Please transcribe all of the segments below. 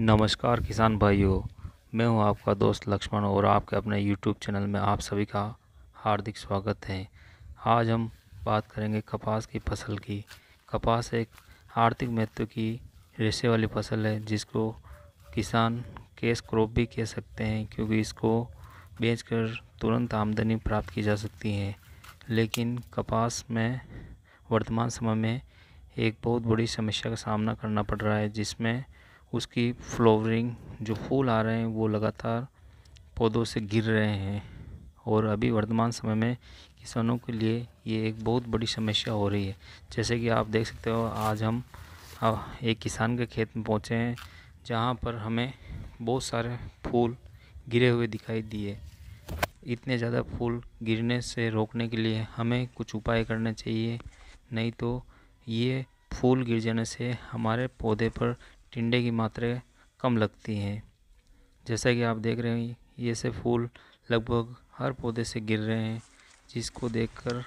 नमस्कार किसान भाइयों मैं हूं आपका दोस्त लक्ष्मण और आपके अपने यूट्यूब चैनल में आप सभी का हार्दिक स्वागत है आज हम बात करेंगे कपास की फसल की कपास एक आर्थिक महत्व की रेशे वाली फसल है जिसको किसान कैश क्रॉप भी कह सकते हैं क्योंकि इसको बेचकर तुरंत आमदनी प्राप्त की जा सकती है लेकिन कपास में वर्तमान समय में एक बहुत बड़ी समस्या का सामना करना पड़ रहा है जिसमें उसकी फ्लोवरिंग जो फूल आ रहे हैं वो लगातार पौधों से गिर रहे हैं और अभी वर्तमान समय में किसानों के लिए ये एक बहुत बड़ी समस्या हो रही है जैसे कि आप देख सकते हो आज हम एक किसान के खेत में पहुँचे हैं जहाँ पर हमें बहुत सारे फूल गिरे हुए दिखाई दिए इतने ज़्यादा फूल गिरने से रोकने के लिए हमें कुछ उपाय करने चाहिए नहीं तो ये फूल गिर जाने से हमारे पौधे पर टिंडे की मात्रा कम लगती हैं जैसा कि आप देख रहे हैं ये से फूल लगभग हर पौधे से गिर रहे हैं जिसको देखकर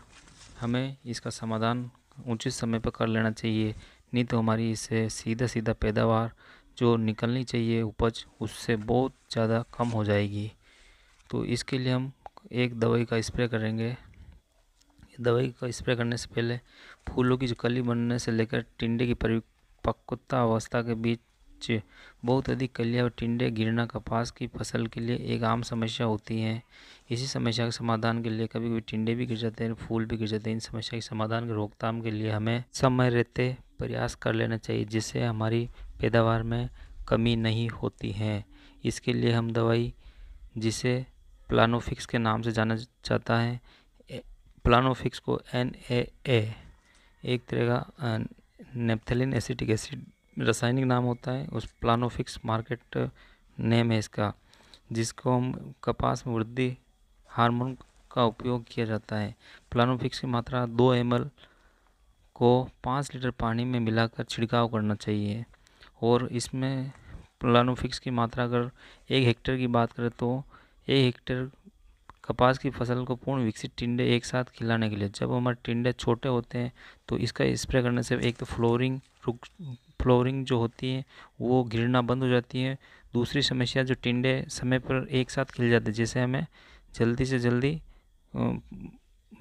हमें इसका समाधान उचित समय पर कर लेना चाहिए नहीं तो हमारी इससे सीधा सीधा पैदावार जो निकलनी चाहिए उपज उससे बहुत ज़्यादा कम हो जाएगी तो इसके लिए हम एक दवाई का स्प्रे करेंगे दवाई का स्प्रे करने से पहले फूलों की जो कली बनने से लेकर टिंडे की परिपक्वता अवस्था के बीच बहुत अधिक कलिया और टिंडे गिरना कपास की फसल के लिए एक आम समस्या होती है इसी समस्या के समाधान के लिए कभी कभी टिंडे भी गिर जाते हैं फूल भी गिर जाते हैं इन समस्या के समाधान की रोकथाम के लिए हमें समय रहते प्रयास कर लेना चाहिए जिससे हमारी पैदावार में कमी नहीं होती है इसके लिए हम दवाई जिसे प्लानोफिक्स के नाम से जाना जाता है प्लानोफिक्स को एन ए ए एक तरह का नेपथेलिन एसिटिक एसिड रासायनिक नाम होता है उस प्लानोफिक्स मार्केट नेम है इसका जिसको हम कपास में वृद्धि हार्मोन का उपयोग किया जाता है प्लानोफिक्स की मात्रा दो एम को पाँच लीटर पानी में मिलाकर छिड़काव करना चाहिए और इसमें प्लानोफिक्स की मात्रा अगर एक हेक्टेयर की बात करें तो एक हेक्टेयर कपास की फसल को पूर्ण विकसित टिंडे एक साथ खिलाने के लिए जब हमारे टिंडे छोटे होते हैं तो इसका स्प्रे करने से एक तो फ्लोरिंग रुक फ्लोरिंग जो होती है वो गिरना बंद हो जाती है दूसरी समस्या जो टिंडे समय पर एक साथ खिल जाते हैं जिससे हमें जल्दी से जल्दी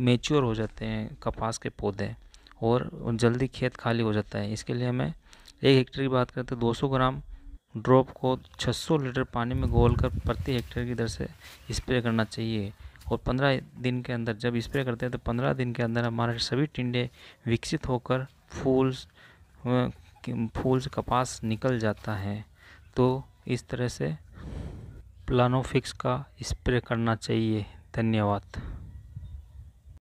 मेच्योर हो जाते हैं कपास के पौधे और जल्दी खेत खाली हो जाता है इसके लिए हमें एक हेक्टेयर की बात करें तो 200 ग्राम ड्रॉप को 600 लीटर पानी में घोलकर प्रति हेक्टेयर की दर से स्प्रे करना चाहिए और 15 दिन के अंदर जब स्प्रे करते हैं तो 15 दिन के अंदर हमारे सभी टिंडे विकसित होकर फूल्स फूल्स कपास निकल जाता है तो इस तरह से प्लानोफिक्स का स्प्रे करना चाहिए धन्यवाद